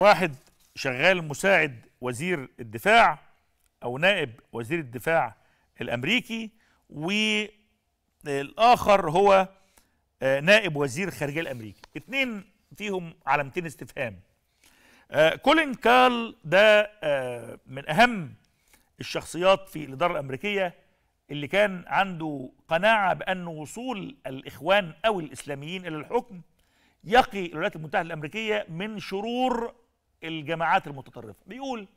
واحد شغال مساعد وزير الدفاع او نائب وزير الدفاع الامريكي والاخر هو آه، نائب وزير الخارجيه الامريكي اثنين فيهم علامتين استفهام آه، كولين كال ده آه، من اهم الشخصيات في الاداره الامريكيه اللي كان عنده قناعه بان وصول الاخوان او الاسلاميين الى الحكم يقي الولايات المتحده الامريكيه من شرور الجماعات المتطرفه بيقول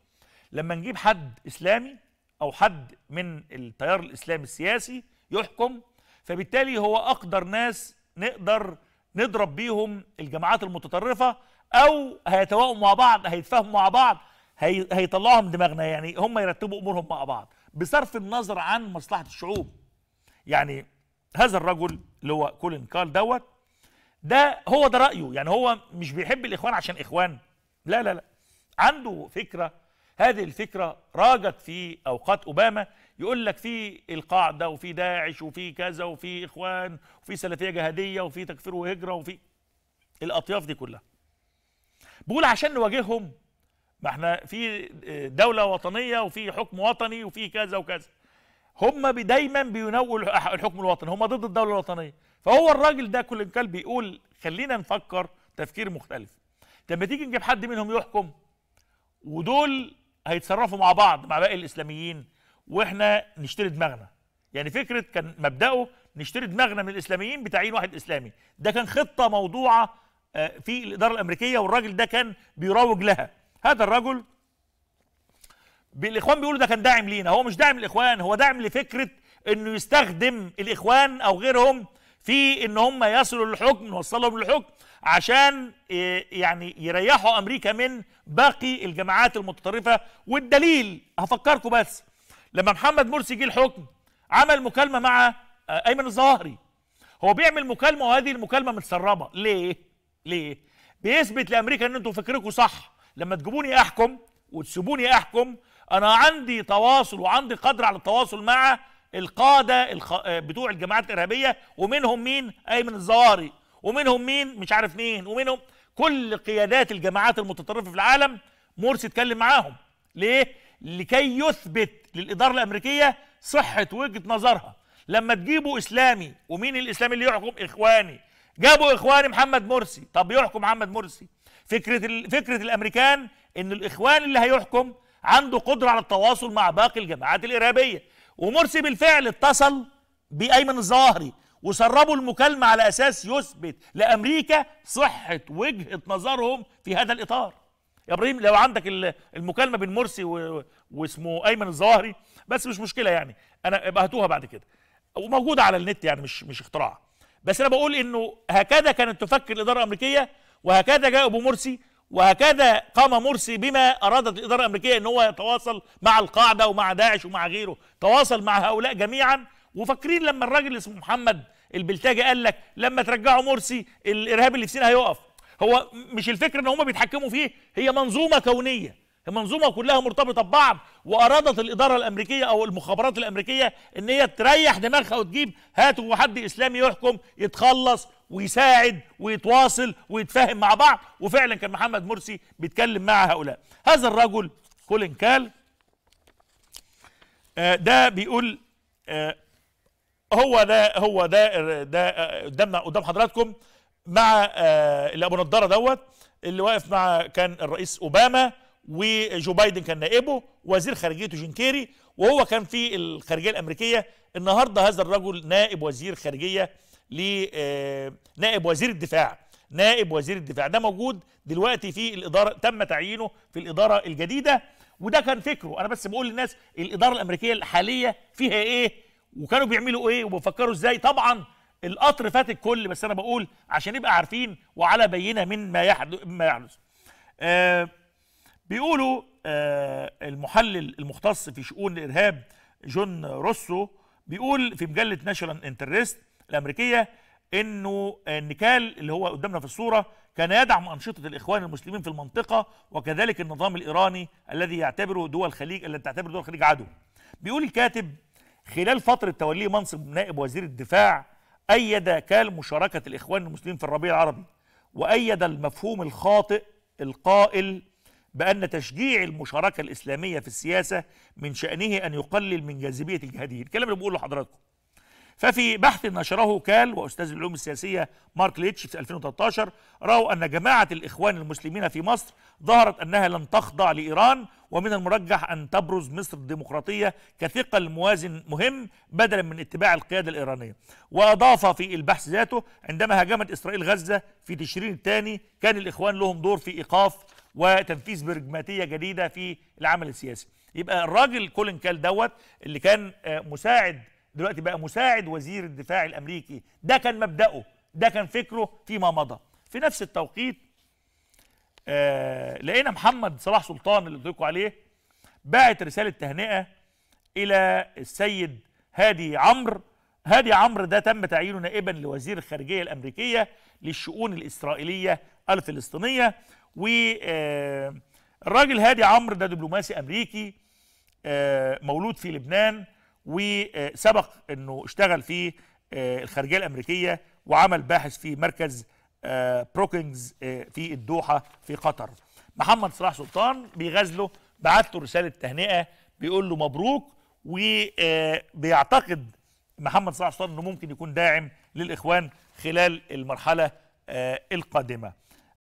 لما نجيب حد اسلامي او حد من التيار الاسلامي السياسي يحكم فبالتالي هو اقدر ناس نقدر نضرب بيهم الجماعات المتطرفه او هيتواءوا مع بعض هيتفاهموا مع بعض هي... هيطلعهم دماغنا يعني هم يرتبوا امورهم مع بعض بصرف النظر عن مصلحه الشعوب يعني هذا الرجل اللي هو كولين كال دوت ده هو ده رايه يعني هو مش بيحب الاخوان عشان اخوان لا لا لا عنده فكرة هذه الفكرة راجت في أوقات أوباما يقول لك في القاعدة وفي داعش وفي كذا وفي إخوان وفي سلفية جهادية وفي تكفير وهجرة وفي الأطياف دي كلها بقول عشان نواجههم ما احنا في دولة وطنية وفي حكم وطني وفي كذا وكذا هم دايما بينووا الحكم الوطني هم ضد الدولة الوطنيه فهو الراجل ده كل كان بيقول خلينا نفكر تفكير مختلف لما تيجي نجيب حد منهم يحكم ودول هيتصرفوا مع بعض مع باقي الاسلاميين واحنا نشتري دماغنا يعني فكره كان مبداه نشتري دماغنا من الاسلاميين بتعيين واحد اسلامي ده كان خطه موضوعه آه، في الاداره الامريكيه والراجل ده كان بيروج لها هذا الرجل الاخوان بيقولوا ده كان داعم لينا هو مش داعم الاخوان هو داعم لفكره انه يستخدم الاخوان او غيرهم في ان هم يصلوا للحكم نوصلهم للحكم عشان آه، يعني يريحوا امريكا من باقي الجماعات المتطرفه والدليل هفكركم بس لما محمد مرسي جه الحكم عمل مكالمه مع آه، ايمن الظواهري هو بيعمل مكالمه وهذه المكالمه متسربه ليه ليه بيثبت لامريكا ان انتوا فكركم صح لما تجيبوني احكم وتسيبوني احكم انا عندي تواصل وعندي قدر على التواصل مع القاده آه، بتوع الجماعات الارهابيه ومنهم مين ايمن الظواهري ومنهم مين مش عارف مين ومنهم كل قيادات الجماعات المتطرفه في العالم مرسي اتكلم معاهم ليه لكي يثبت للاداره الامريكيه صحه وجهه نظرها لما تجيبوا اسلامي ومين الاسلامي اللي يحكم اخواني جابوا اخواني محمد مرسي طب يحكم محمد مرسي فكره فكره الامريكان ان الاخوان اللي هيحكم عنده قدره على التواصل مع باقي الجماعات الارهابيه ومرسي بالفعل اتصل بايمن الظواهري وسربوا المكالمة على أساس يثبت لأمريكا صحة وجهة نظرهم في هذا الإطار يا إبراهيم لو عندك المكالمة بين مرسي واسمه أيمن الظواهري بس مش مشكلة يعني أنا ابقى هاتوها بعد كده وموجودة على النت يعني مش مش اختراع بس أنا بقول إنه هكذا كانت تفكر الإدارة الأمريكية وهكذا جاء أبو مرسي وهكذا قام مرسي بما أرادت الإدارة الأمريكية إن هو يتواصل مع القاعدة ومع داعش ومع غيره تواصل مع هؤلاء جميعا وفاكرين لما الراجل اللي اسمه محمد البلتاجي قال لك لما ترجعوا مرسي الارهاب اللي في سينا هيقف هو مش الفكره ان هم بيتحكموا فيه هي منظومه كونيه المنظومه كلها مرتبطه ببعض وارادت الاداره الامريكيه او المخابرات الامريكيه ان هي تريح دماغها وتجيب هاتوا حد اسلامي يحكم يتخلص ويساعد ويتواصل ويتفاهم مع بعض وفعلا كان محمد مرسي بيتكلم مع هؤلاء هذا الرجل كولين كال آه، ده بيقول آه، هو ده هو ده ده قدامنا قدام حضراتكم مع آه، اللي ابو نضاره دوت اللي واقف مع كان الرئيس اوباما وجو بايدن كان نائبه وزير خارجيته جين كيري وهو كان في الخارجيه الامريكيه النهارده هذا الرجل نائب وزير خارجيه ل آه، نائب وزير الدفاع نائب وزير الدفاع ده موجود دلوقتي في الاداره تم تعيينه في الاداره الجديده وده كان فكره انا بس بقول للناس الاداره الامريكيه الحاليه فيها ايه وكانوا بيعملوا ايه وبيفكروا ازاي طبعا القطر فات الكل بس انا بقول عشان يبقى عارفين وعلى بينه من ما يحدث ما يحدث آه بيقولوا آه المحلل المختص في شؤون الارهاب جون روسو بيقول في مجله ناشونال انترست الامريكيه انه النكال اللي هو قدامنا في الصوره كان يدعم انشطه الاخوان المسلمين في المنطقه وكذلك النظام الايراني الذي يعتبره دول الخليج التي تعتبر دول الخليج عدو بيقول الكاتب خلال فترة توليه منصب نائب وزير الدفاع أيد كال مشاركة الإخوان المسلمين في الربيع العربي وأيد المفهوم الخاطئ القائل بأن تشجيع المشاركة الإسلامية في السياسة من شأنه أن يقلل من جاذبية الجهاديين الكلام اللي بقوله لحضراتكم ففي بحث نشره كال وأستاذ العلوم السياسية مارك ليتش في 2013 رأوا أن جماعة الإخوان المسلمين في مصر ظهرت أنها لن تخضع لإيران ومن المرجح أن تبرز مصر الديمقراطية كثقل موازن مهم بدلا من اتباع القيادة الإيرانية وأضاف في البحث ذاته عندما هاجمت إسرائيل غزة في تشرين الثاني كان الإخوان لهم دور في إيقاف وتنفيذ برجماتية جديدة في العمل السياسي يبقى الراجل كولين كال دوت اللي كان آه، مساعد دلوقتي بقى مساعد وزير الدفاع الأمريكي ده كان مبدأه ده كان فكره فيما مضى في نفس التوقيت آه، لقينا محمد صلاح سلطان اللي قلت عليه بعت رساله تهنئه الى السيد هادي عمرو هادي عمرو ده تم تعيينه نائبا لوزير الخارجيه الامريكيه للشؤون الاسرائيليه الفلسطينيه و آه، الراجل هادي عمرو ده دبلوماسي امريكي آه، مولود في لبنان وسبق انه اشتغل في الخارجيه الامريكيه وعمل باحث في مركز بروكينجز آه، آه، في الدوحه في قطر محمد صلاح سلطان بيغازله بعت له رساله تهنئه بيقول له مبروك وبيعتقد آه، محمد صلاح سلطان انه ممكن يكون داعم للاخوان خلال المرحله القادمه